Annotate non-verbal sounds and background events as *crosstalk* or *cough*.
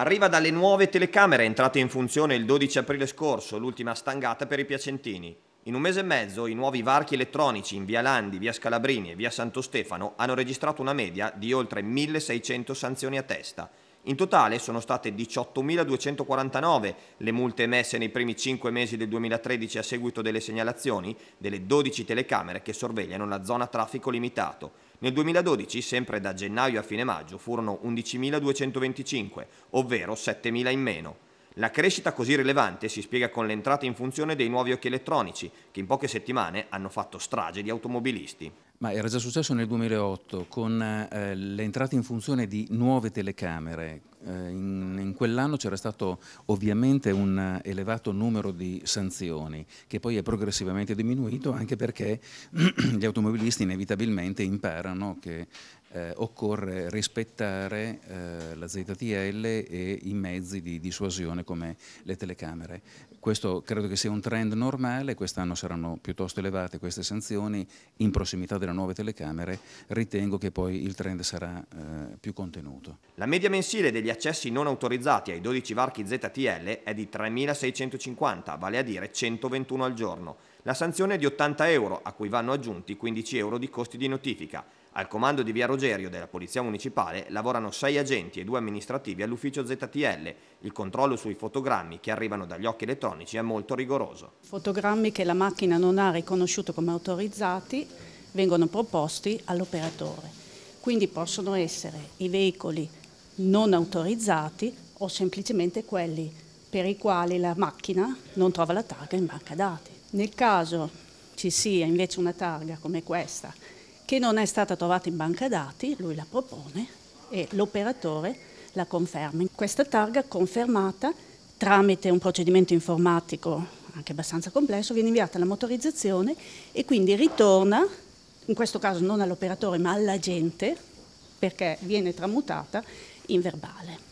Arriva dalle nuove telecamere entrate in funzione il 12 aprile scorso, l'ultima stangata per i piacentini. In un mese e mezzo i nuovi varchi elettronici in via Landi, via Scalabrini e via Santo Stefano hanno registrato una media di oltre 1600 sanzioni a testa. In totale sono state 18.249 le multe emesse nei primi 5 mesi del 2013 a seguito delle segnalazioni delle 12 telecamere che sorvegliano la zona traffico limitato. Nel 2012, sempre da gennaio a fine maggio, furono 11.225, ovvero 7.000 in meno. La crescita così rilevante si spiega con l'entrata in funzione dei nuovi occhi elettronici, che in poche settimane hanno fatto strage di automobilisti. Ma era già successo nel 2008 con eh, l'entrata in funzione di nuove telecamere. Eh, in, in quell'anno c'era stato ovviamente un elevato numero di sanzioni che poi è progressivamente diminuito anche perché *clears throat* gli automobilisti inevitabilmente imparano che eh, occorre rispettare eh, la ZTL e i mezzi di dissuasione come le telecamere. Questo credo che sia un trend normale, quest'anno saranno piuttosto elevate queste sanzioni in prossimità della a nuove telecamere, ritengo che poi il trend sarà eh, più contenuto. La media mensile degli accessi non autorizzati ai 12 varchi ZTL è di 3.650, vale a dire 121 al giorno. La sanzione è di 80 euro, a cui vanno aggiunti 15 euro di costi di notifica. Al comando di Via Rogerio della Polizia Municipale lavorano 6 agenti e 2 amministrativi all'ufficio ZTL. Il controllo sui fotogrammi che arrivano dagli occhi elettronici è molto rigoroso. Fotogrammi che la macchina non ha riconosciuto come autorizzati vengono proposti all'operatore. Quindi possono essere i veicoli non autorizzati o semplicemente quelli per i quali la macchina non trova la targa in banca dati. Nel caso ci sia invece una targa come questa che non è stata trovata in banca dati, lui la propone e l'operatore la conferma. Questa targa confermata tramite un procedimento informatico anche abbastanza complesso, viene inviata alla motorizzazione e quindi ritorna in questo caso non all'operatore ma alla gente, perché viene tramutata in verbale.